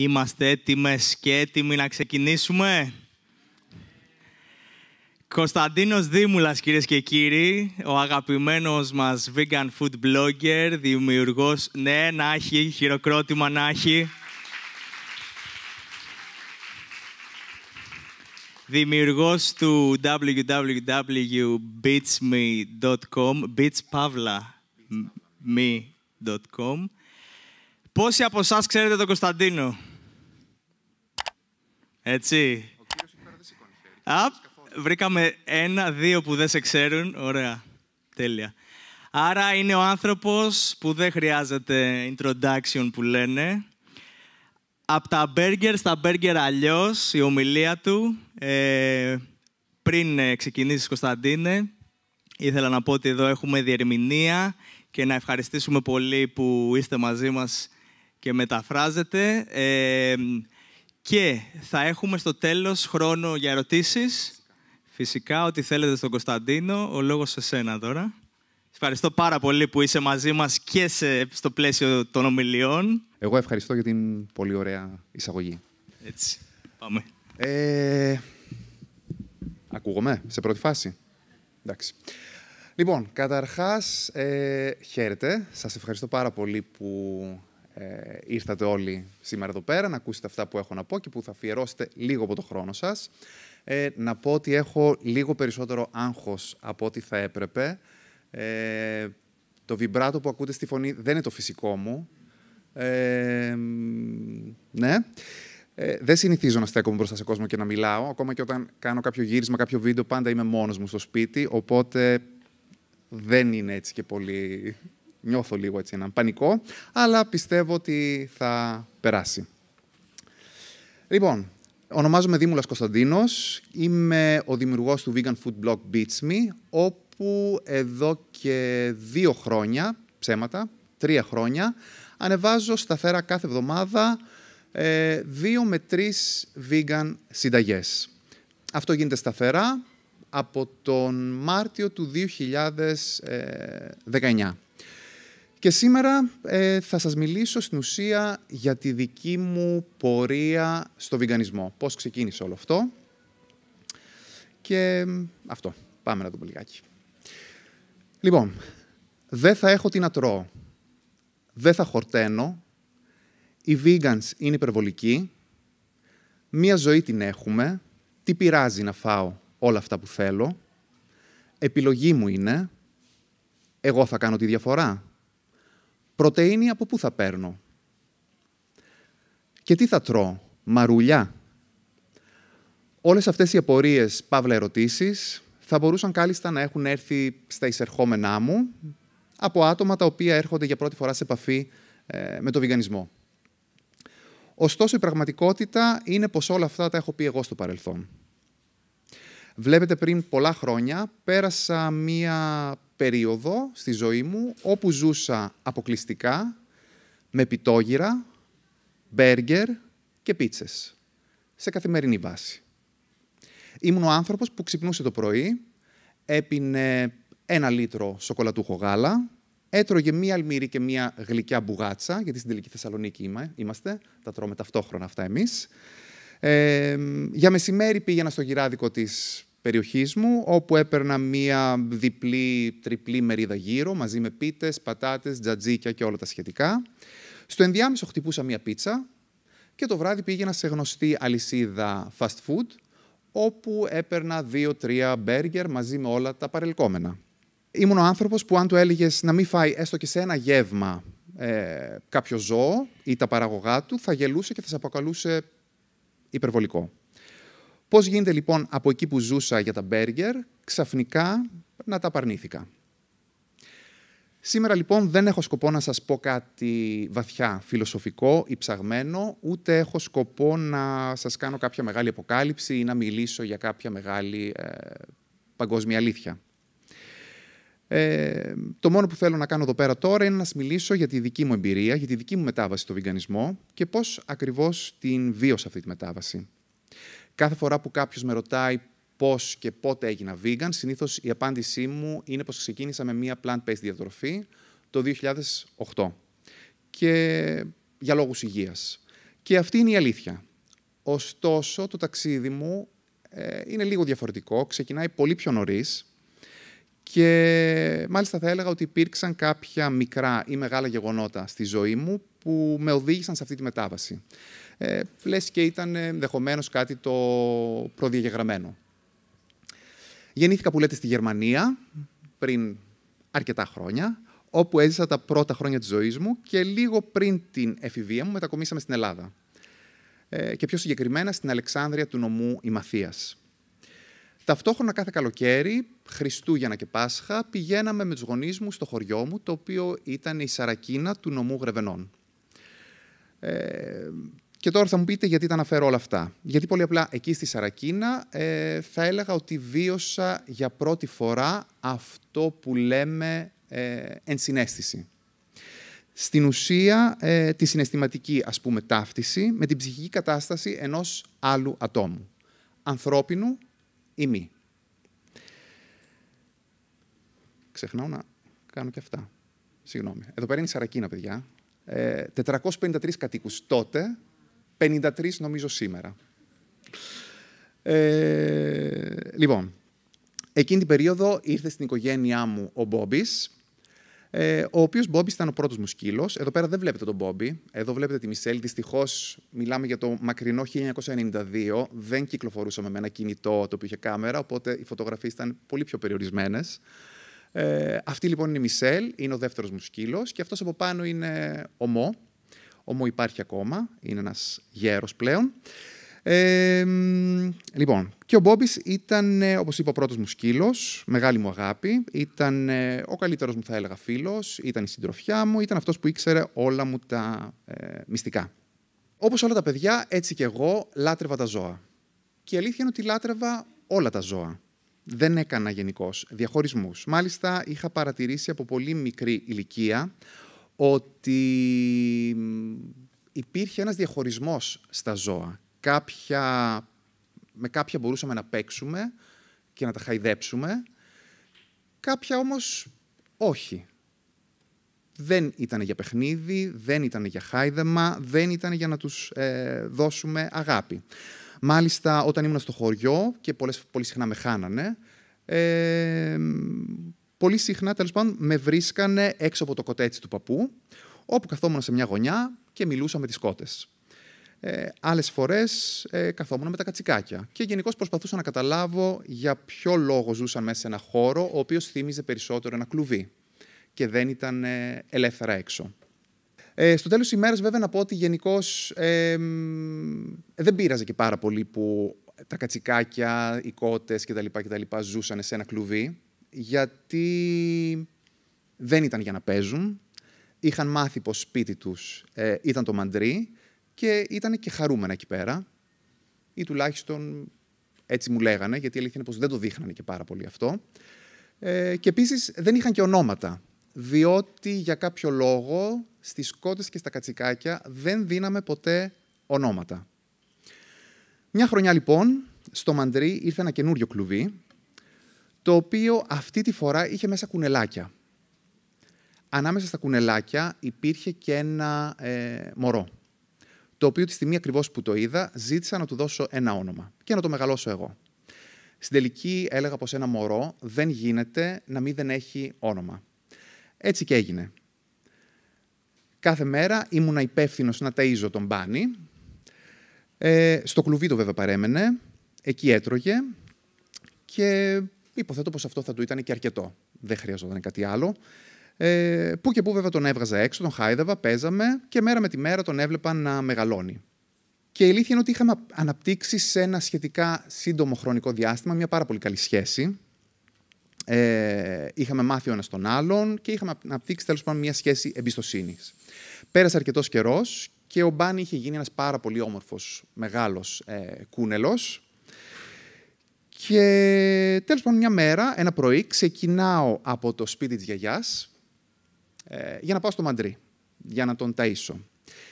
Είμαστε έτοιμες και έτοιμοι να ξεκινήσουμε. Κωνσταντίνος Δήμουλας, κυρίες και κύριοι, ο αγαπημένος μας vegan food blogger, δημιουργός, ναι, να έχει, χειροκρότημα να έχει. Δημιουργός του www.beatsme.com, beatspavla.com. Πόσοι από εσάς ξέρετε τον Κωνσταντίνο? Έτσι. Ο βρήκαμε ένα, δύο που δεν σε ξέρουν. Ωραία. Τέλεια. Άρα είναι ο άνθρωπος που δεν χρειάζεται introduction που λένε. Από τα μπέργκερ στα μπέργκερ αλλιώς, η ομιλία του. Ε, πριν ε, ξεκινήσεις Κωνσταντίνε, ήθελα να πω ότι εδώ έχουμε διερμηνία και να ευχαριστήσουμε πολύ που είστε μαζί μας και μεταφράζετε. Ε, και θα έχουμε στο τέλος χρόνο για ερωτήσεις. Φυσικά, ό,τι θέλετε στον Κωνσταντίνο, ο λόγος σε σένα τώρα. Ευχαριστώ πάρα πολύ που είσαι μαζί μας και σε, στο πλαίσιο των ομιλιών. Εγώ ευχαριστώ για την πολύ ωραία εισαγωγή. Έτσι, πάμε. Ε, ακούγομαι, σε πρώτη φάση. Εντάξει. Λοιπόν, καταρχάς, ε, χαίρετε. Σας ευχαριστώ πάρα πολύ που ε, ήρθατε όλοι σήμερα εδώ πέρα να ακούσετε αυτά που έχω να πω και που θα αφιερώσετε λίγο από το χρόνο σας. Ε, να πω ότι έχω λίγο περισσότερο άγχος από ό,τι θα έπρεπε. Ε, το βιμπράτο που ακούτε στη φωνή δεν είναι το φυσικό μου. Ε, ναι. Ε, δεν συνηθίζω να στέκομαι μπροστά σε κόσμο και να μιλάω. Ακόμα και όταν κάνω κάποιο γύρισμα, κάποιο βίντεο, πάντα είμαι μόνος μου στο σπίτι. Οπότε δεν είναι έτσι και πολύ νιώθω λίγο έτσι έναν πανικό, αλλά πιστεύω ότι θα περάσει. Λοιπόν, ονομάζομαι Δήμουλας Κωνσταντίνος, είμαι ο δημιουργός του vegan food blog Beats Me, όπου εδώ και δύο χρόνια, ψέματα, τρία χρόνια, ανεβάζω σταθερά κάθε εβδομάδα ε, δύο με τρεις vegan συνταγές. Αυτό γίνεται σταθερά από τον Μάρτιο του 2019. Και σήμερα ε, θα σας μιλήσω στην ουσία για τη δική μου πορεία στο βιγκανισμό. Πώς ξεκίνησε όλο αυτό. Και αυτό. Πάμε να το λιγάκι. Λοιπόν, δεν θα έχω τι να τρώω. Δεν θα χορταίνω. Οι vegans είναι υπερβολικοί. Μία ζωή την έχουμε. Τι πειράζει να φάω όλα αυτά που θέλω. Επιλογή μου είναι. Εγώ θα κάνω τη διαφορά. Πρωτεΐνη από πού θα παίρνω. Και τι θα τρώω, μαρουλιά. Όλες αυτές οι απορίες, παύλα ερωτήσεις, θα μπορούσαν κάλλιστα να έχουν έρθει στα εισερχόμενά μου από άτομα τα οποία έρχονται για πρώτη φορά σε επαφή ε, με το βιγανισμό. Ωστόσο, η πραγματικότητα είναι πως όλα αυτά τα έχω πει εγώ στο παρελθόν. Βλέπετε πριν πολλά χρόνια πέρασα μία περίοδο στη ζωή μου όπου ζούσα αποκλειστικά με πιτόγυρα, μπέργκερ και πίτσες σε καθημερινή βάση. Ήμουν ο άνθρωπος που ξυπνούσε το πρωί, έπινε ένα λίτρο σοκολατούχο γάλα, έτρωγε μία αλμύρι και μία γλυκιά μπουγάτσα, γιατί στην τελική Θεσσαλονίκη είμαστε, τα τρώμε ταυτόχρονα αυτά εμείς. Ε, για μεσημέρι πήγαινα στο γυράδικο της περιοχής μου, όπου έπαιρνα μία διπλή, τριπλή μερίδα γύρω, μαζί με πίτες, πατάτες, τζατζίκια και όλα τα σχετικά. Στο ενδιάμεσο χτυπούσα μία πίτσα και το βράδυ πήγαινα σε γνωστή αλυσίδα fast food, όπου έπαιρνα δύο-τρία μπέργκερ μαζί με όλα τα παρελκόμενα. Ήμουν ο άνθρωπος που αν του έλεγες να μην φάει έστω και σε ένα γεύμα ε, κάποιο ζώο ή τα παραγωγά του, θα γελούσε και θα σε αποκαλούσε υπερβολικό. Πώς γίνεται λοιπόν από εκεί που ζούσα για τα μπέργκερ, ξαφνικά να τα παρνήθηκα. Σήμερα λοιπόν δεν έχω σκοπό να σας πω κάτι βαθιά, φιλοσοφικό ή ψαγμένο, ούτε έχω σκοπό να σας κάνω κάποια μεγάλη αποκάλυψη ή να μιλήσω για κάποια μεγάλη ε, παγκόσμια αλήθεια. Ε, το μόνο που θέλω να κάνω εδώ πέρα τώρα είναι να σας μιλήσω για τη δική μου εμπειρία, για τη δική μου μετάβαση στο βιγανισμό και πώς ακριβώς την βίωσα αυτή τη μετάβαση. Κάθε φορά που κάποιος με ρωτάει πώς και πότε έγινα vegan, συνήθως η απάντησή μου είναι πως ξεκίνησα με μία plant-based διατροφή το 2008 και για λόγους υγείας. Και αυτή είναι η αλήθεια. Ωστόσο, το ταξίδι μου ε, είναι λίγο διαφορετικό. Ξεκινάει πολύ πιο νωρίς. Και μάλιστα θα έλεγα ότι υπήρξαν κάποια μικρά ή μεγάλα γεγονότα στη ζωή μου που με οδήγησαν σε αυτή τη μετάβαση. Ε, λες και ήταν ε, ενδεχομένως κάτι το προδιαγεγραμμένο. Γεννήθηκα που λέτε στη Γερμανία πριν αρκετά χρόνια, όπου έζησα τα πρώτα χρόνια της ζωής μου και λίγο πριν την εφηβεία μου μετακομίσαμε στην Ελλάδα. Ε, και πιο συγκεκριμένα στην Αλεξάνδρεια του νομού Ημαθίας. Ταυτόχρονα κάθε καλοκαίρι, Χριστούγεννα και Πάσχα, πηγαίναμε με τους γονείς μου στο χωριό μου, το οποίο ήταν η Σαρακίνα του νομού Γρεβενών. Ε, και τώρα θα μου πείτε γιατί τα αναφέρω όλα αυτά. Γιατί πολύ απλά εκεί στη Σαρακίνα ε, θα έλεγα ότι βίωσα για πρώτη φορά αυτό που λέμε ε, ενσυναίσθηση. Στην ουσία ε, τη συναισθηματική ας πούμε ταύτιση με την ψυχική κατάσταση ενός άλλου ατόμου. Ανθρώπινου ή μη. Ξεχνάω να κάνω και αυτά. Συγγνώμη. Εδώ πέρα είναι η Σαρακίνα, παιδιά. 453 ε, κατοίκους τότε, 53 νομίζω σήμερα. Ε, λοιπόν, εκείνη την περίοδο ήρθε στην οικογένειά μου ο Μπόμπης, ε, ο οποίος Μπόμπι ήταν ο πρώτος μου σκύλος. Εδώ πέρα δεν βλέπετε τον Μπόμπι. Εδώ βλέπετε τη Μισελ. Δυστυχώς μιλάμε για το μακρινό 1992. Δεν κυκλοφορούσαμε με ένα κινητό το οποίο είχε κάμερα, οπότε οι φωτογραφίες ήταν πολύ πιο περιορισμένες. Ε, αυτή λοιπόν είναι η Μισελ, είναι ο δεύτερος μου σκύλος και αυτός από πάνω είναι ο Μό, Όμω υπάρχει ακόμα, είναι ένας γέρος πλέον. Ε, λοιπόν, και ο Μπόμπης ήταν, ε, όπως είπα, ο πρώτος μου σκύλος, μεγάλη μου αγάπη. Ήταν ε, ο καλύτερος μου, θα έλεγα, φίλος, ήταν η συντροφιά μου, ήταν αυτός που ήξερε όλα μου τα ε, μυστικά. Όπως όλα τα παιδιά, έτσι και εγώ λάτρευα τα ζώα. Και η αλήθεια είναι ότι λάτρευα όλα τα ζώα. Δεν έκανα γενικώς διαχωρισμούς. Μάλιστα, είχα παρατηρήσει από πολύ μικρή ηλικία ότι υπήρχε ένας διαχωρισμός στα ζώα. Κάποια, με κάποια μπορούσαμε να παίξουμε και να τα χαϊδέψουμε, κάποια όμως όχι. Δεν ήταν για παιχνίδι, δεν ήταν για χάιδεμα, δεν ήταν για να τους ε, δώσουμε αγάπη. Μάλιστα, όταν ήμουν στο χωριό και πολλές, πολύ συχνά με χάνανε, ε, πολύ συχνά τέλος πάντων με βρίσκανε έξω από το κοτέτσι του παππού, όπου καθόμουν σε μια γωνιά και μιλούσα με τις κότες. Ε, Άλλες φορές ε, καθόμουν με τα κατσικάκια. Και γενικώς προσπαθούσα να καταλάβω για ποιο λόγο ζούσαν μέσα σε ένα χώρο ο οποίος θύμιζε περισσότερο ένα κλουβί και δεν ήταν ε, ελεύθερα έξω. Ε, στο τέλος της ημέρας βέβαια να πω ότι γενικώς ε, δεν πείραζε και πάρα πολύ που τα κατσικάκια, οι κότες κτλ. κτλ ζούσαν σε ένα κλουβί γιατί δεν ήταν για να παίζουν. Είχαν μάθει πως σπίτι τους ε, ήταν το μαντρί και ήταν και χαρούμενα εκεί πέρα. Ή τουλάχιστον έτσι μου λέγανε, γιατί η αλήθεια είναι πως δεν το δείχνανε και πάρα πολύ αυτό. Ε, και επίσης δεν είχαν και ονόματα, διότι για κάποιο λόγο στις κότες και στα κατσικάκια δεν δίναμε ποτέ ονόματα. Μια χρονιά λοιπόν, στο Μαντρί ήρθε ένα καινούριο κλουβί, το οποίο αυτή τη φορά είχε μέσα κουνελάκια. Ανάμεσα στα κουνελάκια υπήρχε και ένα ε, μωρό, το οποίο τη στιγμή ακριβώς που το είδα, ζήτησα να του δώσω ένα όνομα και να το μεγαλώσω εγώ. Στην τελική έλεγα πως ένα μωρό δεν γίνεται να μην δεν έχει όνομα. Έτσι και έγινε. Κάθε μέρα ήμουνα υπεύθυνος να ταΐζω τον μπάνι. Ε, στο κλουβί το βέβαια παρέμενε, εκεί έτρωγε και Υποθέτω πως αυτό θα του ήταν και αρκετό. Δεν χρειαζόταν κάτι άλλο. Ε, που και που βέβαια τον έβγαζα έξω, τον χάιδευα, παίζαμε και μέρα με τη μέρα τον έβλεπα να μεγαλώνει. Και η αλήθεια είναι ότι είχαμε αναπτύξει σε ένα σχετικά σύντομο χρονικό διάστημα μια πάρα πολύ καλή σχέση. Ε, είχαμε μάθει ο ένας τον άλλον και είχαμε αναπτύξει τέλος πάντων μια σχέση εμπιστοσύνης. Πέρασε αρκετός καιρός και ο Μπάνι είχε γίνει ένας πάρα πολύ όμορφος μεγάλος ε, κούνελος και τέλος πάντων μια μέρα, ένα πρωί, ξεκινάω από το σπίτι της γιαγιάς ε, για να πάω στο Μαντρί, για να τον ταΐσω.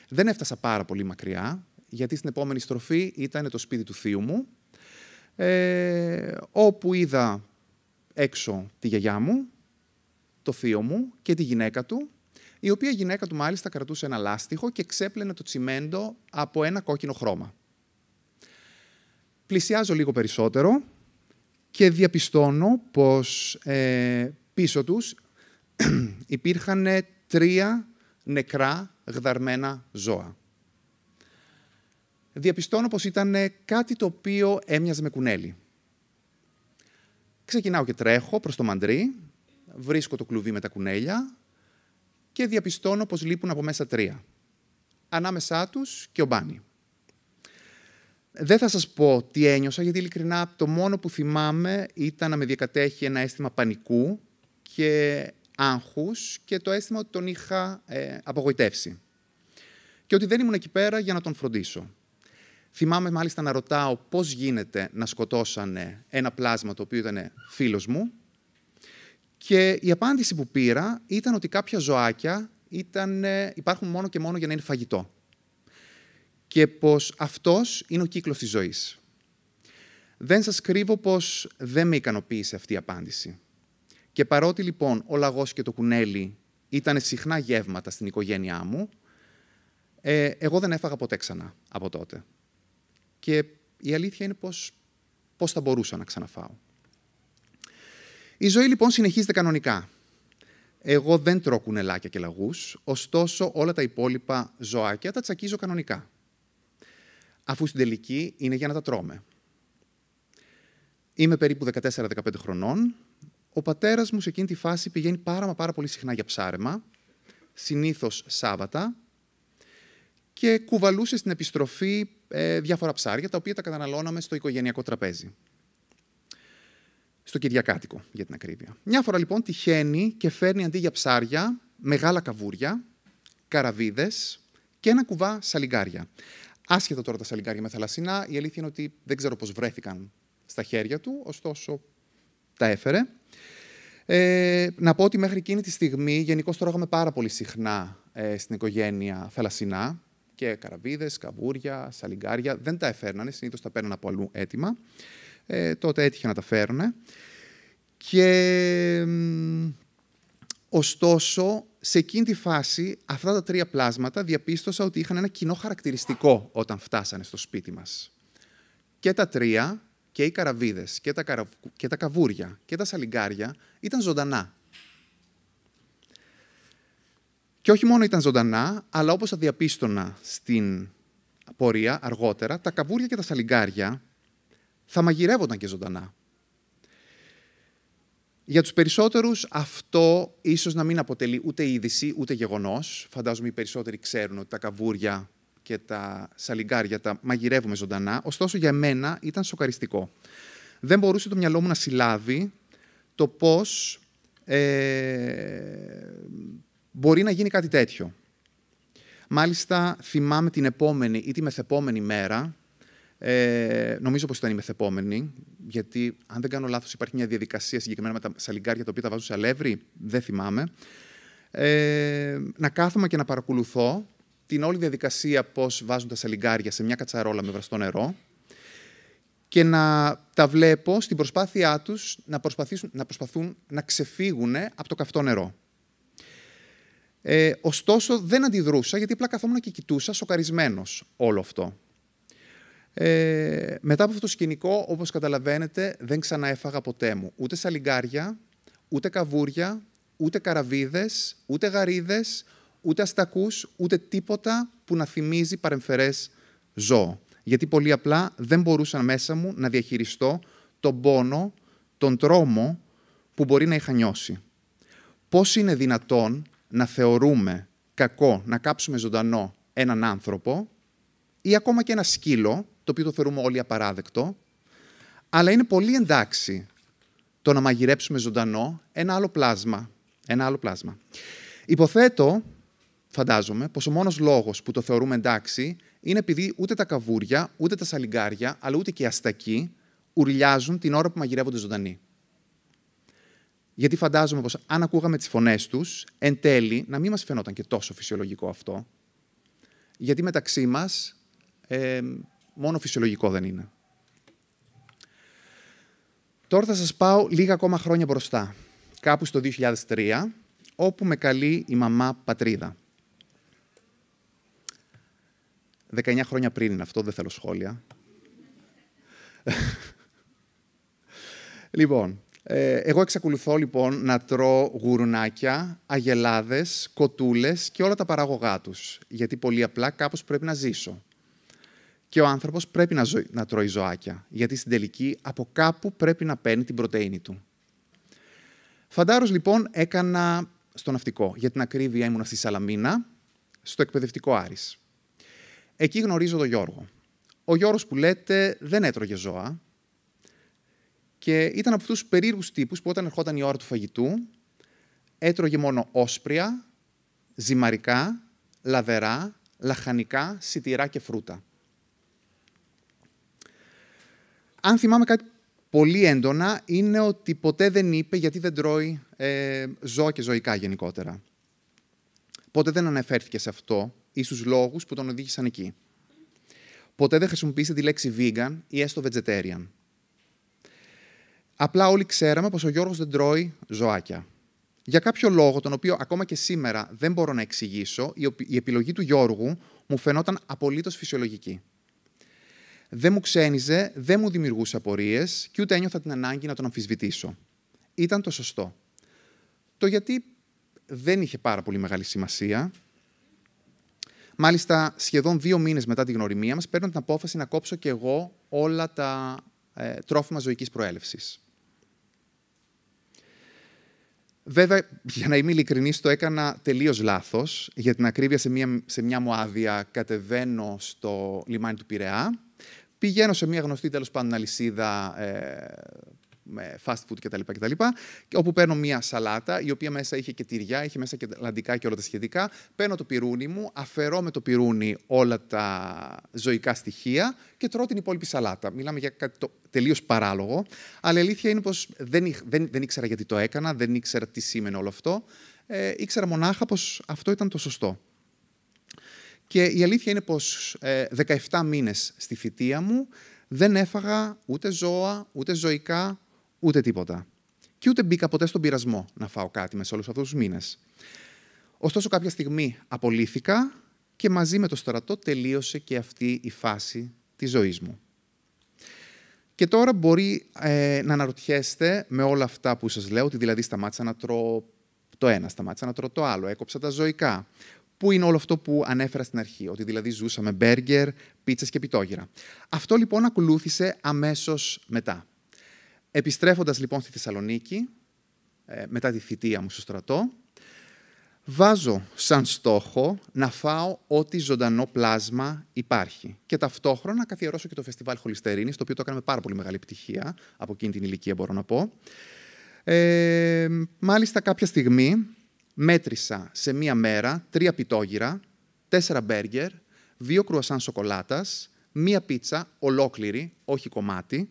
Δεν έφτασα πάρα πολύ μακριά, γιατί στην επόμενη στροφή ήταν το σπίτι του θείου μου, ε, όπου είδα έξω τη γιαγιά μου, το θείο μου και τη γυναίκα του, η οποία γυναίκα του μάλιστα κρατούσε ένα λάστιχο και ξέπλαινε το τσιμέντο από ένα κόκκινο χρώμα. Πλησιάζω λίγο περισσότερο και διαπιστώνω πως ε, πίσω τους υπήρχαν τρία νεκρά γδαρμένα ζώα. Διαπιστώνω πως ήταν κάτι το οποίο έμοιαζε με κουνέλι. Ξεκινάω και τρέχω προς το μαντρί, βρίσκω το κλουβί με τα κουνέλια και διαπιστώνω πως λείπουν από μέσα τρία. Ανάμεσά τους και ο μπάνι. Δεν θα σας πω τι ένιωσα, γιατί ειλικρινά το μόνο που θυμάμαι ήταν να με διακατέχει ένα αίσθημα πανικού και άγχους και το αίσθημα ότι τον είχα ε, απογοητεύσει. Και ότι δεν ήμουν εκεί πέρα για να τον φροντίσω. Θυμάμαι μάλιστα να ρωτάω πώς γίνεται να σκοτώσανε ένα πλάσμα το οποίο ήταν φίλος μου και η απάντηση που πήρα ήταν ότι κάποια ζωάκια ε, υπάρχουν μόνο και μόνο για να είναι φαγητό και πως αυτός είναι ο κύκλος της ζωής. Δεν σας κρύβω πως δεν με ικανοποίησε αυτή η απάντηση. Και παρότι λοιπόν ο λαγός και το κουνέλι ήταν συχνά γεύματα στην οικογένειά μου, ε, εγώ δεν έφαγα ποτέ ξανά από τότε. Και η αλήθεια είναι πως, πως θα μπορούσα να ξαναφάω. Η ζωή λοιπόν συνεχίζεται κανονικά. Εγώ δεν τρώω κουνελάκια και λαγούς, ωστόσο όλα τα υπόλοιπα ζωάκια τα τσακίζω κανονικά αφού στην τελική είναι για να τα τρώμε. Είμαι περίπου 14-15 χρονών. Ο πατέρας μου σε εκείνη τη φάση πηγαίνει πάρα μα πάρα πολύ συχνά για ψάρεμα, συνήθως Σάββατα, και κουβαλούσε στην επιστροφή ε, διάφορα ψάρια, τα οποία τα καταναλώναμε στο οικογενειακό τραπέζι. Στο Κυριακάτικο, για την ακρίβεια. Μια φορά λοιπόν τυχαίνει και φέρνει αντί για ψάρια μεγάλα καβούρια, καραβίδες και ένα κουβά σαλιγκάρια. Άσχετα τώρα τα σαλιγκάρια με θαλασσινά, η αλήθεια είναι ότι δεν ξέρω πώς βρέθηκαν στα χέρια του, ωστόσο τα έφερε. Ε, να πω ότι μέχρι εκείνη τη στιγμή, γενικώ τρώγαμε πάρα πολύ συχνά ε, στην οικογένεια θαλασσινά και καραβίδες, καβούρια, σαλιγκάρια. Δεν τα έφερνανε, συνήθως τα παίρνανε από αλλού έτοιμα. Ε, τότε έτυχε να τα φέρουν. Και ωστόσο, σε εκείνη τη φάση αυτά τα τρία πλάσματα διαπίστωσα ότι είχαν ένα κοινό χαρακτηριστικό όταν φτάσανε στο σπίτι μας. Και τα τρία, και οι καραβίδες, και τα, και τα καβούρια, και τα σαλιγκάρια ήταν ζωντανά. Και όχι μόνο ήταν ζωντανά, αλλά όπως θα διαπίστωνα στην πορεία αργότερα, τα καβούρια και τα σαλιγκάρια θα μαγειρεύονταν και ζωντανά. Για τους περισσότερους αυτό ίσως να μην αποτελεί ούτε είδηση, ούτε γεγονός. Φαντάζομαι οι περισσότεροι ξέρουν ότι τα καβούρια και τα σαλιγκάρια τα μαγειρεύουμε ζωντανά. Ωστόσο για μένα ήταν σοκαριστικό. Δεν μπορούσε το μυαλό μου να συλλάβει το πώς ε, μπορεί να γίνει κάτι τέτοιο. Μάλιστα θυμάμαι την επόμενη ή τη μεθεπόμενη μέρα ε, νομίζω πως ήταν η μεθεπόμενη, γιατί αν δεν κάνω λάθος, υπάρχει μια διαδικασία συγκεκριμένα με τα σαλιγκάρια τα οποία τα βάζουν σε αλεύρι. Δεν θυμάμαι. Ε, να κάθομαι και να παρακολουθώ την όλη διαδικασία πώς βάζουν τα σαλιγκάρια σε μια κατσαρόλα με βραστό νερό και να τα βλέπω στην προσπάθειά τους να, να προσπαθούν να ξεφύγουν από το καυτό νερό. Ε, ωστόσο, δεν αντιδρούσα, γιατί απλά καθόμουν και κοιτούσα σοκαρισμένος όλο αυτό. Ε, μετά από αυτό το σκηνικό, όπως καταλαβαίνετε, δεν ξαναέφαγα ποτέ μου. Ούτε σαλιγκάρια, ούτε καβούρια, ούτε καραβίδες, ούτε γαρίδες, ούτε αστακούς, ούτε τίποτα που να θυμίζει παρεμφερές ζώο. Γιατί πολύ απλά δεν μπορούσα μέσα μου να διαχειριστώ τον πόνο, τον τρόμο που μπορεί να είχα νιώσει. Πώς είναι δυνατόν να θεωρούμε κακό να κάψουμε ζωντανό έναν άνθρωπο ή ακόμα και ένα σκύλο το οποίο το θεωρούμε όλοι απαράδεκτο. Αλλά είναι πολύ εντάξει το να μαγειρέψουμε ζωντανό ένα άλλο πλάσμα. Ένα άλλο πλάσμα. Υποθέτω, φαντάζομαι, πως ο μόνος λόγος που το θεωρούμε εντάξει είναι επειδή ούτε τα καβούρια, ούτε τα σαλιγκάρια, αλλά ούτε και οι αστακοί ουρλιάζουν την ώρα που μαγειρεύονται ζωντανοί. Γιατί φαντάζομαι πως αν ακούγαμε τις φωνές τους, εν τέλει να μην μας φαινόταν και τόσο φυσιολογικό αυτό. Γιατί μεταξύ μας ε, Μόνο φυσιολογικό δεν είναι. Τώρα θα σας πάω λίγα ακόμα χρόνια μπροστά, κάπου στο 2003, όπου με καλεί η μαμά πατρίδα. 19 χρόνια πριν είναι αυτό, δεν θέλω σχόλια. λοιπόν, ε, εγώ εξακολουθώ λοιπόν να τρώω γουρουνάκια, αγελάδες, κοτούλες και όλα τα παραγωγά τους. Γιατί πολύ απλά κάπως πρέπει να ζήσω. Και ο άνθρωπος πρέπει να, ζω... να τρώει ζωάκια, γιατί στην τελική από κάπου πρέπει να παίρνει την πρωτενη του. Φαντάρος λοιπόν έκανα στο ναυτικό. Για την ακρίβεια ήμουνα στη Σαλαμίνα, στο εκπαιδευτικό άρης. Εκεί γνωρίζω τον Γιώργο. Ο Γιώργος που λέτε δεν έτρωγε ζώα και ήταν από αυτούς τους περίεργους τύπους που όταν ερχόταν η ώρα του φαγητού έτρωγε μόνο όσπρια, ζυμαρικά, λαδερά, λαχανικά, σιτηρά και φρούτα. αν θυμάμαι κάτι πολύ έντονα, είναι ότι ποτέ δεν είπε γιατί δεν τρώει ε, ζώα και ζωικά γενικότερα. Ποτέ δεν αναφέρθηκε σε αυτό ή στους λόγους που τον οδήγησαν εκεί. Ποτέ δεν χρησιμοποίησε τη λέξη vegan ή έστω vegetarian. Απλά όλοι ξέραμε πως ο Γιώργος δεν τρώει ζωάκια. Για κάποιο λόγο, τον οποίο ακόμα και σήμερα δεν μπορώ να εξηγήσω, η επιλογή του Γιώργου μου φαινόταν απολύτως φυσιολογική δεν μου ξένιζε, δεν μου δημιουργούσε απορίες και ούτε ένιωθα την ανάγκη να τον αμφισβητήσω. Ήταν το σωστό. Το γιατί δεν είχε πάρα πολύ μεγάλη σημασία. Μάλιστα, σχεδόν δύο μήνες μετά τη γνωριμία μας, παίρνω την απόφαση να κόψω και εγώ όλα τα ε, τρόφιμα ζωικής προέλευσης. Βέβαια, για να είμαι ειλικρινής, το έκανα τελείως λάθος. Για την ακρίβεια, σε μια, σε μια μου άδεια κατεβαίνω στο λιμάνι του Πειραιά πηγαίνω σε μια γνωστή τέλος πάντων αλυσίδα ε, με fast food κτλ. και όπου παίρνω μια σαλάτα, η οποία μέσα είχε και τυριά, είχε μέσα και λαντικά και όλα τα σχετικά. Παίρνω το πυρούνι μου, αφαιρώ με το πυρούνι όλα τα ζωικά στοιχεία και τρώω την υπόλοιπη σαλάτα. Μιλάμε για κάτι το τελείως παράλογο. Αλλά η αλήθεια είναι πως δεν, δεν, δεν ήξερα γιατί το έκανα, δεν ήξερα τι σήμαινε όλο αυτό. Ε, ήξερα μονάχα πως αυτό ήταν το σωστό. Και η αλήθεια είναι πως 17 ε, μήνες στη θητεία μου δεν έφαγα ούτε ζώα, ούτε ζωικά, ούτε τίποτα. Και ούτε μπήκα ποτέ στον πειρασμό να φάω κάτι μέσα όλους αυτούς τους μήνες. Ωστόσο κάποια στιγμή απολύθηκα και μαζί με το στρατό τελείωσε και αυτή η φάση της ζωής μου. Και τώρα μπορεί ε, να αναρωτιέστε με όλα αυτά που σας λέω, ότι δηλαδή σταμάτησα να τρώω το ένα, σταμάτησα να τρώω το άλλο, έκοψα τα ζωικά, Πού είναι όλο αυτό που ανέφερα στην αρχή, ότι δηλαδή ζούσαμε μπέργκερ, πίτσες και πιτόγυρα. Αυτό λοιπόν ακολούθησε αμέσως μετά. Επιστρέφοντας λοιπόν στη Θεσσαλονίκη, ε, μετά τη θητεία μου στο στρατό, βάζω σαν στόχο να φάω ό,τι ζωντανό πλάσμα υπάρχει. Και ταυτόχρονα καθιερώσω και το φεστιβάλ Χολυστερίνης, το οποίο το έκανα με πάρα πολύ μεγάλη επιτυχία, από εκείνη την ηλικία μπορώ να πω. Ε, μάλιστα κάποια στιγμή μέτρησα σε μία μέρα τρία πιτόγυρα, τέσσερα μπέργκερ, δύο κρουασάν σοκολάτας, μία πίτσα ολόκληρη, όχι κομμάτι,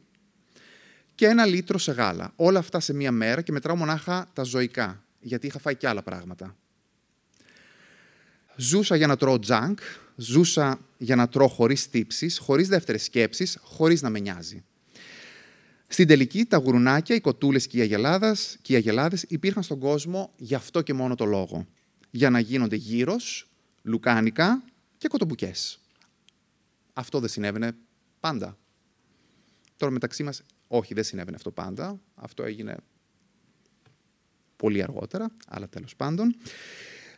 και ένα λίτρο σε γάλα. Όλα αυτά σε μία μέρα και μετράω μονάχα τα ζωικά, γιατί είχα φάει και άλλα πράγματα. Ζούσα για να τρώω junk, ζούσα για να τρώω χωρίς τύψεις, χωρίς δεύτερες σκέψεις, χωρίς να με νοιάζει. Στην τελική, τα γουρουνάκια, οι κοτούλες και οι αγελάδες οι αγελάδες υπήρχαν στον κόσμο γι' αυτό και μόνο το λόγο. Για να γίνονται γύρω, λουκάνικα και κοτομπουκέ. Αυτό δεν συνέβαινε πάντα. Τώρα μεταξύ μας, όχι, δεν συνέβαινε αυτό πάντα. Αυτό έγινε πολύ αργότερα, αλλά τέλος πάντων.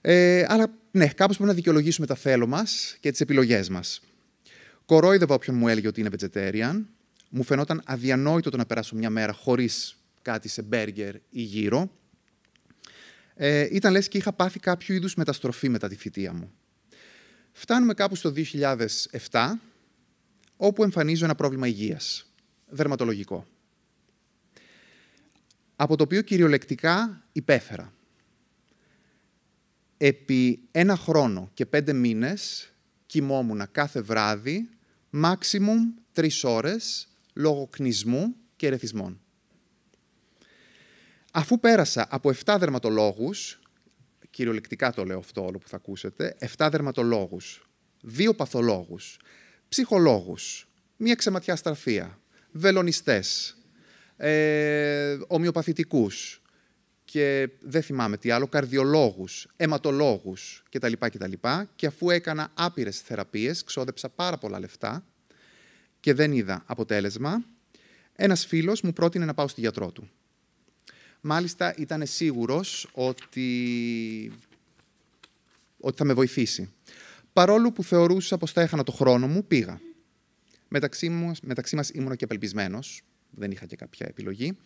Ε, αλλά ναι, κάπως πρέπει να δικαιολογήσουμε τα θέλω μας και τις επιλογές μας. Κορόιδευα όποιον μου έλεγε ότι είναι vegetarian, μου φαινόταν αδιανόητο το να περάσω μια μέρα χωρίς κάτι σε μπέργκερ ή γύρω. Ε, ήταν λες και είχα πάθει κάποιο είδους μεταστροφή μετά τη φοιτεία μου. Φτάνουμε κάπου στο 2007, όπου εμφανίζω ένα πρόβλημα υγείας, δερματολογικό. Από το οποίο κυριολεκτικά υπέφερα. Επί ένα χρόνο και πέντε μήνες κοιμόμουν κάθε βράδυ, maximum τρεις ώρες, λόγω κνισμού και ερεθισμών. Αφού πέρασα από 7 δερματολόγους, κυριολεκτικά το λέω αυτό όλο που θα ακούσετε, 7 δερματολόγους, 2 παθολόγους, ψυχολόγους, μία ξεματιά στραφεία, βελονιστές, ε, ομοιοπαθητικούς και δεν θυμάμαι τι άλλο, καρδιολόγους, αιματολόγους κτλ. κτλ. Και αφού έκανα άπειρες θεραπείες, ξόδεψα πάρα πολλά λεφτά, και δεν είδα αποτέλεσμα, ένας φίλος μου πρότεινε να πάω στη γιατρό του. Μάλιστα ήταν σίγουρος ότι, θα με βοηθήσει. Παρόλο που θεωρούσα πως θα έχανα το χρόνο μου, πήγα. Μεταξύ, μου, μεταξύ μας ήμουν και απελπισμένος, δεν είχα και κάποια επιλογή.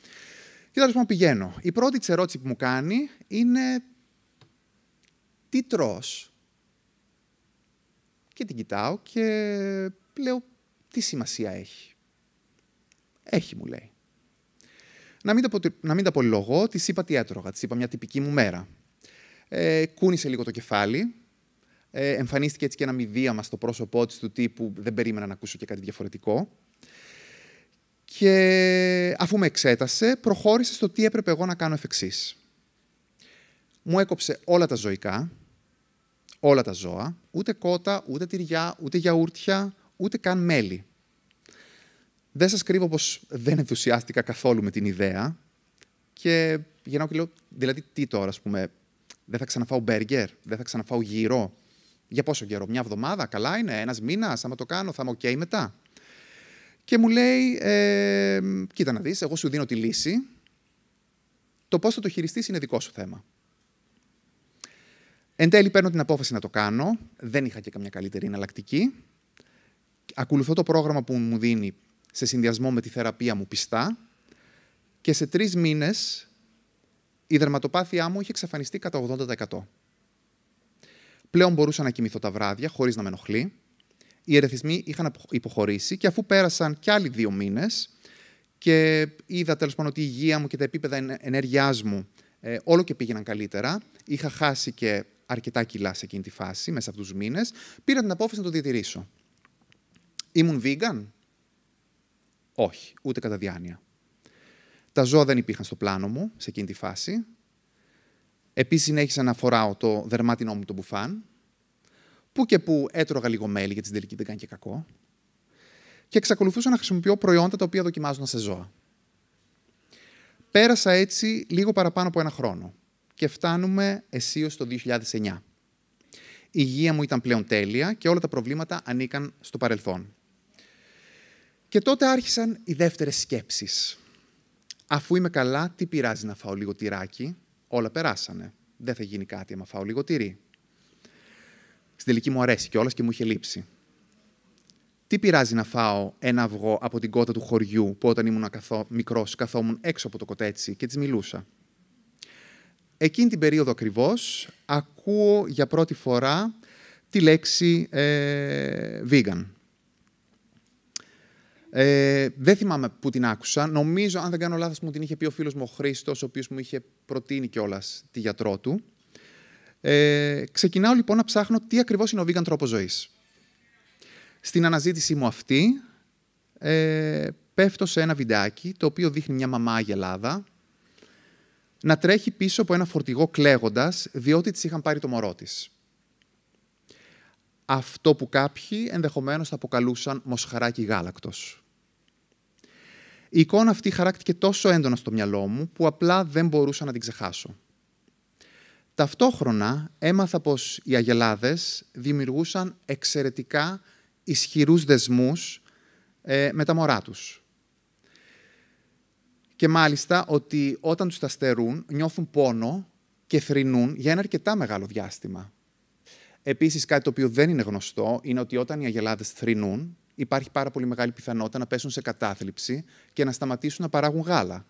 Και τώρα, μου πηγαίνω. Η πρώτη της ερώτηση που μου κάνει είναι «Τι τρως» και την κοιτάω και λέω τι σημασία έχει. Έχει, μου λέει. Να μην, τα, να μην τα τη είπα τι έτρωγα, της είπα μια τυπική μου μέρα. Ε, κούνησε λίγο το κεφάλι, ε, εμφανίστηκε έτσι και ένα μηδίαμα στο πρόσωπό της του τύπου δεν περίμενα να ακούσω και κάτι διαφορετικό. Και αφού με εξέτασε, προχώρησε στο τι έπρεπε εγώ να κάνω εφ' εξής. Μου έκοψε όλα τα ζωικά, όλα τα ζώα, ούτε κότα, ούτε τυριά, ούτε γιαούρτια, ούτε καν μέλη. Δεν σας κρύβω πως δεν ενθουσιάστηκα καθόλου με την ιδέα και γυρνάω και λέω, δηλαδή τι τώρα, ας πούμε, δεν θα ξαναφάω μπέργκερ, δεν θα ξαναφάω γύρο. Για πόσο καιρό, μια εβδομάδα, καλά είναι, ένας μήνας, άμα το κάνω, θα είμαι ok μετά. Και μου λέει, ε, κοίτα να δεις, εγώ σου δίνω τη λύση, το πώς θα το χειριστείς είναι δικό σου θέμα. Εν τέλει παίρνω την απόφαση να το κάνω, δεν είχα και καμιά καλύτερη εναλλακτική ακολουθώ το πρόγραμμα που μου δίνει σε συνδυασμό με τη θεραπεία μου πιστά και σε τρεις μήνες η δερματοπάθειά μου είχε εξαφανιστεί κατά 80%. Πλέον μπορούσα να κοιμηθώ τα βράδια χωρίς να με ενοχλεί. Οι ερεθισμοί είχαν υποχωρήσει και αφού πέρασαν κι άλλοι δύο μήνες και είδα τέλος πάντων ότι η υγεία μου και τα επίπεδα ενέργειάς μου ε, όλο και πήγαιναν καλύτερα. Είχα χάσει και αρκετά κιλά σε εκείνη τη φάση, μέσα από τους μήνες. Πήρα την απόφαση να το διατηρήσω. Ήμουν vegan. Όχι, ούτε κατά διάνοια. Τα ζώα δεν υπήρχαν στο πλάνο μου σε εκείνη τη φάση. Επίσης συνέχισα να φοράω το δερμάτινό μου το μπουφάν, που και που έτρωγα λίγο μέλι, γιατί στην τελική δεν κάνει και κακό. Και εξακολουθούσα να χρησιμοποιώ προϊόντα τα οποία δοκιμάζονταν σε ζώα. Πέρασα έτσι λίγο παραπάνω από ένα χρόνο και φτάνουμε αισίως το 2009. Η υγεία μου ήταν πλέον τέλεια και όλα τα προβλήματα ανήκαν στο παρελθόν. Και τότε άρχισαν οι δεύτερες σκέψεις. Αφού είμαι καλά, τι πειράζει να φάω λίγο τυράκι. Όλα περάσανε. Δεν θα γίνει κάτι άμα φάω λίγο τυρί. Στην τελική μου αρέσει κιόλας και μου είχε λείψει. Τι πειράζει να φάω ένα αυγό από την κότα του χωριού που όταν ήμουν καθό, μικρός καθόμουν έξω από το κοτέτσι και τις μιλούσα. Εκείνη την περίοδο ακριβώς ακούω για πρώτη φορά τη λέξη ε, vegan. Ε, δεν θυμάμαι που την άκουσα. Νομίζω, αν δεν κάνω λάθος, μου την είχε πει ο φίλος μου ο Χρήστος, ο οποίος μου είχε προτείνει κιόλας τη γιατρό του. Ε, ξεκινάω λοιπόν να ψάχνω τι ακριβώς είναι ο vegan τρόπος ζωής. Στην αναζήτησή μου αυτή, ε, πέφτω σε ένα βιντεάκι το οποίο δείχνει μια μαμά Ελλάδα να τρέχει πίσω από ένα φορτηγό κλαίγοντας διότι της είχαν πάρει το μωρό της. Αυτό που κάποιοι ενδεχομένως θα αποκαλούσαν μοσχαράκι γάλακτος. Η εικόνα αυτή χαράκτηκε τόσο έντονα στο μυαλό μου που απλά δεν μπορούσα να την ξεχάσω. Ταυτόχρονα έμαθα πως οι αγελάδες δημιουργούσαν εξαιρετικά ισχυρούς δεσμούς ε, με τα μωρά τους. Και μάλιστα ότι όταν τους τα στερούν νιώθουν πόνο και θρηνούν για ένα αρκετά μεγάλο διάστημα. Επίσης κάτι το οποίο δεν είναι γνωστό είναι ότι όταν οι αγελάδες θρηνούν υπάρχει πάρα πολύ μεγάλη πιθανότητα να πέσουν σε κατάθλιψη και να σταματήσουν να παράγουν γάλα.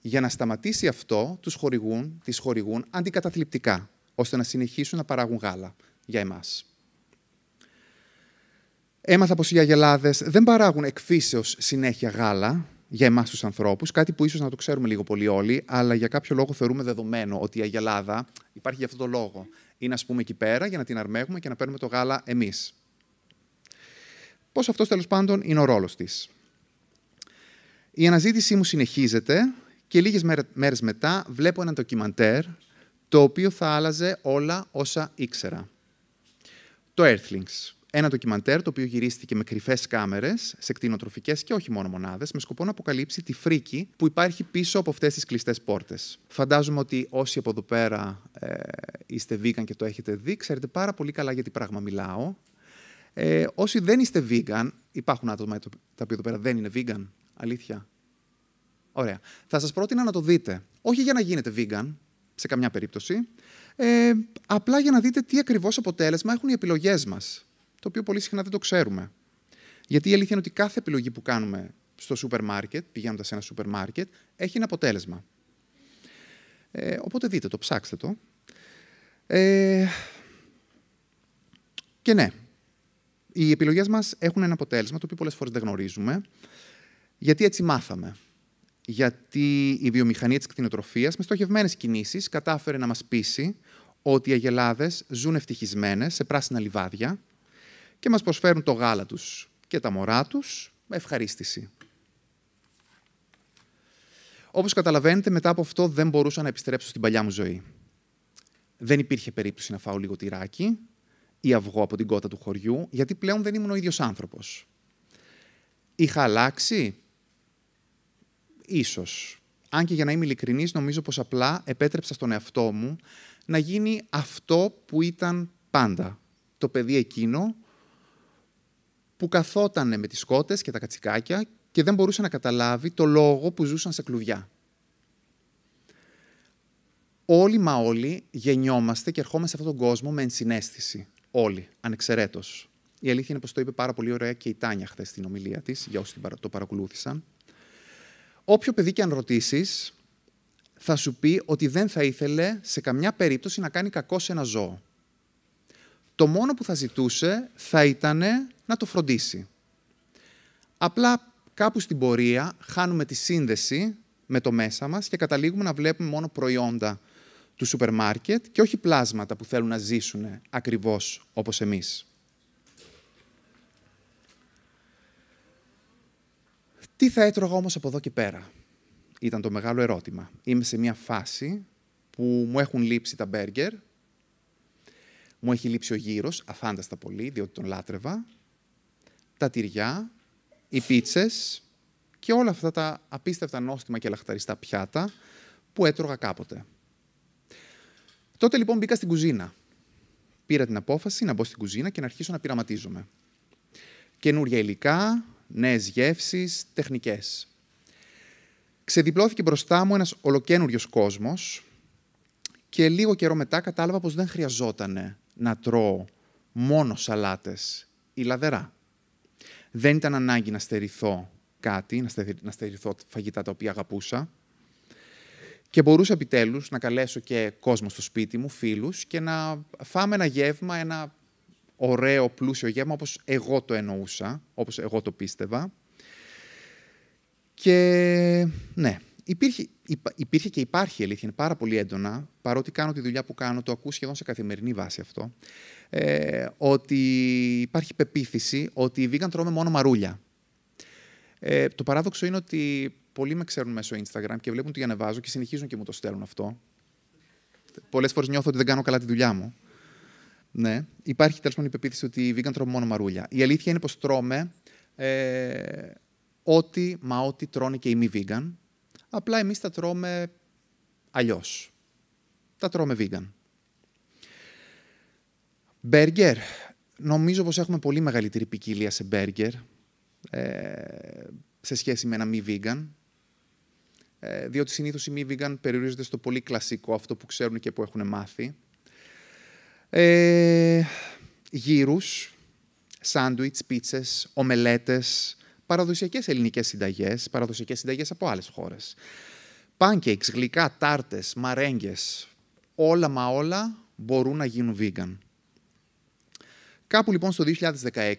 Για να σταματήσει αυτό, τους χορηγούν, τις χορηγούν αντικαταθλιπτικά, ώστε να συνεχίσουν να παράγουν γάλα για εμάς. Έμαθα πως οι γιαγελάδες δεν παράγουν εκφύσεως συνέχεια γάλα για εμάς τους ανθρώπους, κάτι που ίσως να το ξέρουμε λίγο πολύ όλοι, αλλά για κάποιο λόγο θεωρούμε δεδομένο ότι η αγελάδα υπάρχει για αυτό το λόγο. Είναι, ας πούμε, εκεί πέρα για να την αρμέγουμε και να παίρνουμε το γάλα εμείς. Πώς αυτός τέλος πάντων είναι ο ρόλος της. Η αναζήτησή μου συνεχίζεται και λίγες μέρες μετά βλέπω ένα ντοκιμαντέρ το οποίο θα άλλαζε όλα όσα ήξερα. Το Earthlings. Ένα ντοκιμαντέρ το οποίο γυρίστηκε με κρυφές κάμερες σε κτηνοτροφικές και όχι μόνο μονάδες, με σκοπό να αποκαλύψει τη φρίκη που υπάρχει πίσω από αυτές τις κλειστές πόρτες. Φαντάζομαι ότι όσοι από εδώ πέρα ε, είστε βήκαν και το έχετε δει, ξέρετε πάρα πολύ καλά για πράγμα μιλάω. Ε, όσοι δεν είστε vegan, υπάρχουν άτομα τα οποία εδώ πέρα δεν είναι vegan, αλήθεια. Ωραία. Θα σας πρότεινα να το δείτε. Όχι για να γίνετε vegan, σε καμιά περίπτωση, ε, απλά για να δείτε τι ακριβώς αποτέλεσμα έχουν οι επιλογές μας, το οποίο πολύ συχνά δεν το ξέρουμε. Γιατί η αλήθεια είναι ότι κάθε επιλογή που κάνουμε στο σούπερ μάρκετ, πηγαίνοντας σε ένα σούπερ μάρκετ, έχει ένα αποτέλεσμα. Ε, οπότε δείτε το, ψάξτε το. Ε, και ναι, οι επιλογές μας έχουν ένα αποτέλεσμα το οποίο πολλές φορές δεν γνωρίζουμε. Γιατί έτσι μάθαμε. Γιατί η βιομηχανία της κτηνοτροφίας με στοχευμένες κινήσεις κατάφερε να μας πείσει ότι οι αγελάδες ζουν ευτυχισμένες σε πράσινα λιβάδια και μας προσφέρουν το γάλα τους και τα μωρά τους με ευχαρίστηση. Όπως καταλαβαίνετε, μετά από αυτό δεν μπορούσα να επιστρέψω στην παλιά μου ζωή. Δεν υπήρχε περίπτωση να φάω λίγο τυράκι, ή αυγό από την κότα του χωριού, γιατί πλέον δεν ήμουν ο ίδιος άνθρωπος. Είχα αλλάξει? Ίσως. Αν και για να είμαι ειλικρινής, νομίζω πως απλά επέτρεψα στον εαυτό μου να γίνει αυτό που ήταν πάντα. Το παιδί εκείνο που καθότανε με τις κότες και τα κατσικάκια και δεν μπορούσε να καταλάβει το λόγο που ζούσαν σε κλουβιά. Όλοι μα όλοι γεννιόμαστε και ερχόμαστε σε αυτόν τον κόσμο με ενσυναίσθηση. Όλοι, ανεξαιρέτως. Η αλήθεια είναι πως το είπε πάρα πολύ ωραία και η Τάνια χθες στην ομιλία της, για όσοι το παρακολούθησαν. Όποιο παιδί και αν ρωτήσεις, θα σου πει ότι δεν θα ήθελε σε καμιά περίπτωση να κάνει κακό σε ένα ζώο. Το μόνο που θα ζητούσε θα ήταν να το φροντίσει. Απλά κάπου στην πορεία χάνουμε τη σύνδεση με το μέσα μας και καταλήγουμε να βλέπουμε μόνο προϊόντα του σούπερ μάρκετ και όχι πλάσματα που θέλουν να ζήσουν ακριβώς όπως εμείς. Τι θα έτρωγα όμως από εδώ και πέρα, ήταν το μεγάλο ερώτημα. Είμαι σε μια φάση που μου έχουν λείψει τα μπέργκερ, μου έχει λείψει ο γύρος, αφάνταστα πολύ, διότι τον λάτρευα, τα τυριά, οι πίτσες και όλα αυτά τα απίστευτα νόστιμα και λαχταριστά πιάτα που έτρωγα κάποτε. Τότε λοιπόν μπήκα στην κουζίνα. Πήρα την απόφαση να μπω στην κουζίνα και να αρχίσω να πειραματίζομαι. Καινούρια υλικά, νέες γεύσεις, τεχνικές. Ξεδιπλώθηκε μπροστά μου ένας ολοκένουριος κόσμος και λίγο καιρό μετά κατάλαβα πως δεν χρειαζόταν να τρώω μόνο σαλάτες ή λαδερά. Δεν ήταν ανάγκη να στερηθώ κάτι, να στερηθώ φαγητά τα οποία αγαπούσα. Και μπορούσα επιτέλους να καλέσω και κόσμο στο σπίτι μου, φίλους, και να φάμε ένα γεύμα, ένα ωραίο, πλούσιο γεύμα, όπως εγώ το εννοούσα, όπως εγώ το πίστευα. Και ναι, υπήρχε, υπήρχε και υπάρχει η αλήθεια, είναι πάρα πολύ έντονα, παρότι κάνω τη δουλειά που κάνω, το ακούω σχεδόν σε καθημερινή βάση αυτό, ε, ότι υπάρχει πεποίθηση ότι οι βίγκαν τρώμε μόνο μαρούλια. Ε, το παράδοξο είναι ότι πολλοί με ξέρουν μέσω Instagram και βλέπουν ότι ανεβάζω και συνεχίζουν και μου το στέλνουν αυτό. Πολλές φορές νιώθω ότι δεν κάνω καλά τη δουλειά μου. Ναι. Υπάρχει τέλος πάντων η πεποίθηση ότι vegan τρώμε μόνο μαρούλια. Η αλήθεια είναι πως τρώμε ε, ό,τι μα ό,τι τρώνε και οι μη vegan. Απλά εμείς τα τρώμε αλλιώς. Τα τρώμε vegan. Μπέργκερ. Νομίζω πως έχουμε πολύ μεγαλύτερη ποικιλία σε μπέργκερ ε, σε σχέση με ένα μη vegan. Ε, διότι συνήθως οι μη vegan περιορίζονται στο πολύ κλασικό, αυτό που ξέρουν και που έχουν μάθει. Ε, γύρους, σάντουιτς, πίτσες, ομελέτες, παραδοσιακές ελληνικές συνταγές, παραδοσιακές συνταγές από άλλες χώρες. Pancakes, γλυκά, τάρτες, μαρέγγες, όλα μα όλα μπορούν να γίνουν vegan. Κάπου λοιπόν στο 2016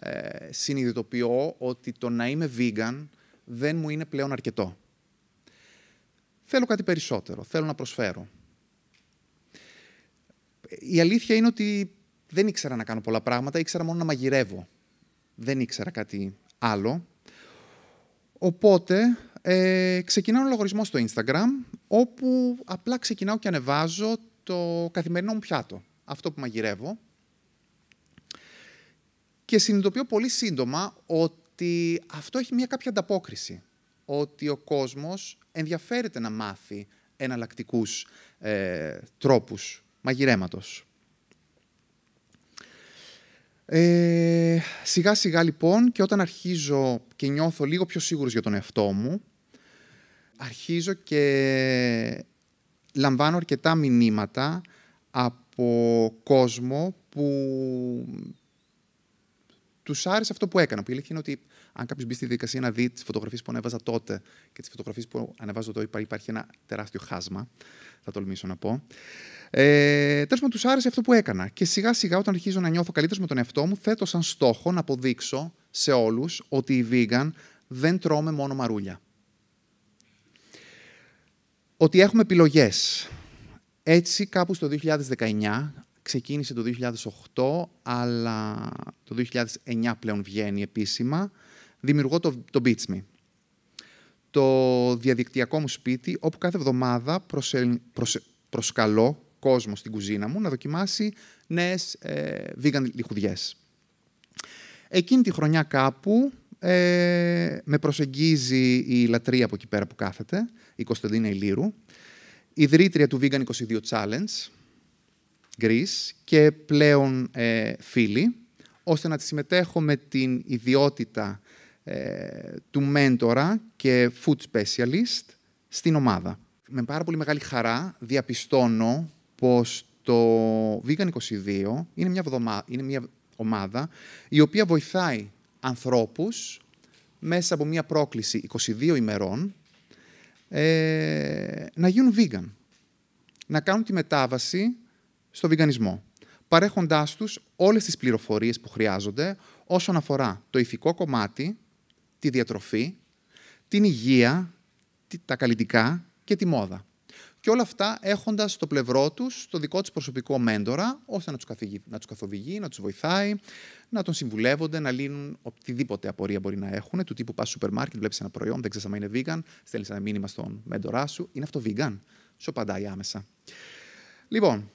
ε, συνειδητοποιώ ότι το να είμαι vegan δεν μου είναι πλέον αρκετό. Θέλω κάτι περισσότερο, θέλω να προσφέρω. Η αλήθεια είναι ότι δεν ήξερα να κάνω πολλά πράγματα, ήξερα μόνο να μαγειρεύω. Δεν ήξερα κάτι άλλο. Οπότε ε, ξεκινάω ένα λογαριασμός στο Instagram, όπου απλά ξεκινάω και ανεβάζω το καθημερινό μου πιάτο, αυτό που μαγειρεύω. Και συνειδητοποιώ πολύ σύντομα ότι ότι αυτό έχει μια κάποια ανταπόκριση. Ότι ο κόσμος ενδιαφέρεται να μάθει εναλλακτικούς ε, τρόπους μαγειρέματος. Ε, σιγά σιγά λοιπόν και όταν αρχίζω και νιώθω λίγο πιο σίγουρος για τον εαυτό μου, αρχίζω και λαμβάνω αρκετά μηνύματα από κόσμο που τους άρεσε αυτό που έκανα. Που η αλήθεια είναι ότι αν κάποιος μπει στη δικασία να δει τις φωτογραφίες που ανέβαζα τότε και τις φωτογραφίες που ανεβάζω τώρα, υπάρχει ένα τεράστιο χάσμα. Θα τολμήσω να πω. Ε, Τέλος πάντων, τους άρεσε αυτό που έκανα. Και σιγά σιγά, όταν αρχίζω να νιώθω καλύτερος με τον εαυτό μου, θέτω σαν στόχο να αποδείξω σε όλους ότι οι vegan δεν τρώμε μόνο μαρούλια. Ότι έχουμε επιλογές. Έτσι, κάπου στο 2019, Ξεκίνησε το 2008, αλλά το 2009 πλέον βγαίνει επίσημα. Δημιουργώ το, το Το διαδικτυακό μου σπίτι, όπου κάθε εβδομάδα προσκαλώ κόσμο στην κουζίνα μου να δοκιμάσει νέες ε, vegan λιχουδιές. Εκείνη τη χρονιά κάπου ε, με προσεγγίζει η λατρεία από εκεί πέρα που κάθεται, η Κωνσταντίνα Ηλίρου, ιδρύτρια του Vegan 22 Challenge, Greece και πλέον ε, φίλοι, ώστε να τη συμμετέχω με την ιδιότητα ε, του μέντορα και food specialist στην ομάδα. Με πάρα πολύ μεγάλη χαρά διαπιστώνω πως το Vegan 22 είναι μια, βδομα... είναι μια ομάδα η οποία βοηθάει ανθρώπους μέσα από μια πρόκληση 22 ημερών ε, να γίνουν vegan. Να κάνουν τη μετάβαση στο βιγανισμό. Παρέχοντάς τους όλες τις πληροφορίες που χρειάζονται όσον αφορά το ηθικό κομμάτι, τη διατροφή, την υγεία, τα καλλιτικά και τη μόδα. Και όλα αυτά έχοντας στο πλευρό τους το δικό τους προσωπικό μέντορα, ώστε να τους να τους καθοδηγεί, να τους βοηθάει, να τον συμβουλεύονται, να λύνουν οτιδήποτε απορία μπορεί να έχουν. Του τύπου πας στο σούπερ μάρκετ, βλέπεις ένα προϊόν, δεν ξέρεις αν είναι vegan, στέλνεις ένα μήνυμα στον μέντορά σου. Είναι αυτό vegan. Σου απαντάει άμεσα. Λοιπόν,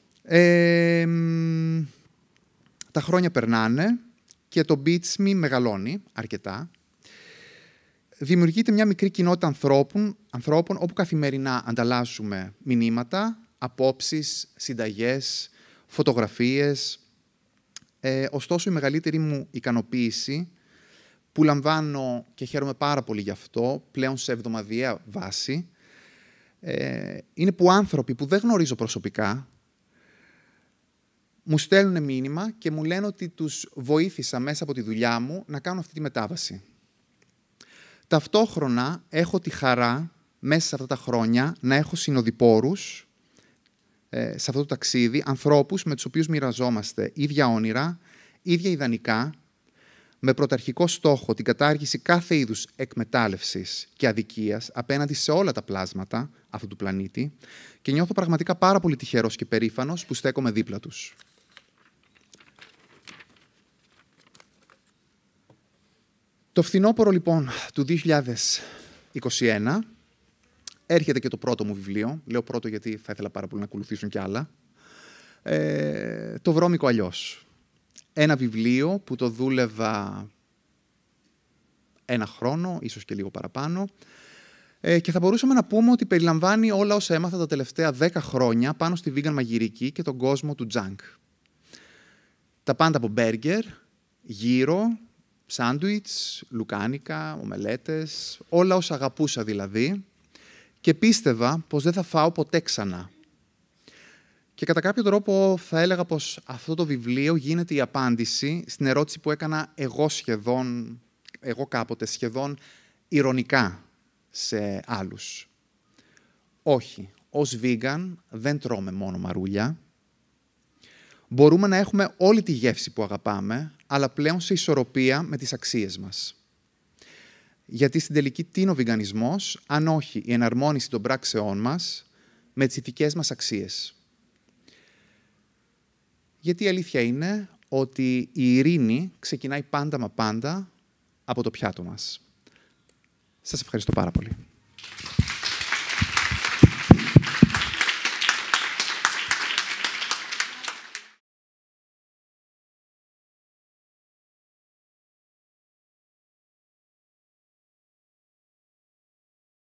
τα χρόνια περνάνε και το Beats Me μεγαλώνει αρκετά. Δημιουργείται μια μικρή κοινότητα ανθρώπων, ανθρώπων όπου καθημερινά ανταλλάσσουμε μηνύματα, απόψεις, συνταγές, φωτογραφίες. Ε, ωστόσο, η μεγαλύτερη μου ικανοποίηση, που λαμβάνω και χαίρομαι πάρα πολύ γι' αυτό, πλέον σε εβδομαδιαία βάση, ε, είναι που άνθρωποι που δεν γνωρίζω προσωπικά, μου στέλνουν μήνυμα και μου λένε ότι τους βοήθησα μέσα από τη δουλειά μου να κάνω αυτή τη μετάβαση. Ταυτόχρονα έχω τη χαρά μέσα σε αυτά τα χρόνια να έχω συνοδοιπόρους ε, σε αυτό το ταξίδι, ανθρώπους με τους οποίους μοιραζόμαστε ίδια όνειρα, ίδια ιδανικά, με πρωταρχικό στόχο την κατάργηση κάθε είδους εκμετάλλευσης και αδικίας απέναντι σε όλα τα πλάσματα αυτού του πλανήτη και νιώθω πραγματικά πάρα πολύ τυχερός και περήφανος που στέκομαι δίπλα τους. Το φθινόπωρο λοιπόν του 2021 έρχεται και το πρώτο μου βιβλίο. Λέω πρώτο γιατί θα ήθελα πάρα πολύ να ακολουθήσουν κι άλλα. Ε, το βρώμικο αλλιώς. Ένα βιβλίο που το δούλευα ένα χρόνο, ίσως και λίγο παραπάνω. Ε, και θα μπορούσαμε να πούμε ότι περιλαμβάνει όλα όσα έμαθα τα τελευταία 10 χρόνια πάνω στη vegan μαγειρική και τον κόσμο του junk. Τα πάντα από μπέργκερ, γύρω σάντουιτς, λουκάνικα, ομελέτες, όλα όσα αγαπούσα δηλαδή και πίστευα πως δεν θα φάω ποτέ ξανά. Και κατά κάποιο τρόπο θα έλεγα πως αυτό το βιβλίο γίνεται η απάντηση στην ερώτηση που έκανα εγώ σχεδόν, εγώ κάποτε σχεδόν ηρωνικά σε άλλους. Όχι, ως βίγκαν δεν τρώμε μόνο μαρούλια, μπορούμε να έχουμε όλη τη γεύση που αγαπάμε, αλλά πλέον σε ισορροπία με τις αξίες μας. Γιατί στην τελική τι είναι ο βιγανισμός, αν όχι η εναρμόνιση των πράξεών μας με τις ηθικές μας αξίες. Γιατί η αλήθεια είναι ότι η ειρήνη ξεκινάει πάντα μα πάντα από το πιάτο μας. Σας ευχαριστώ πάρα πολύ.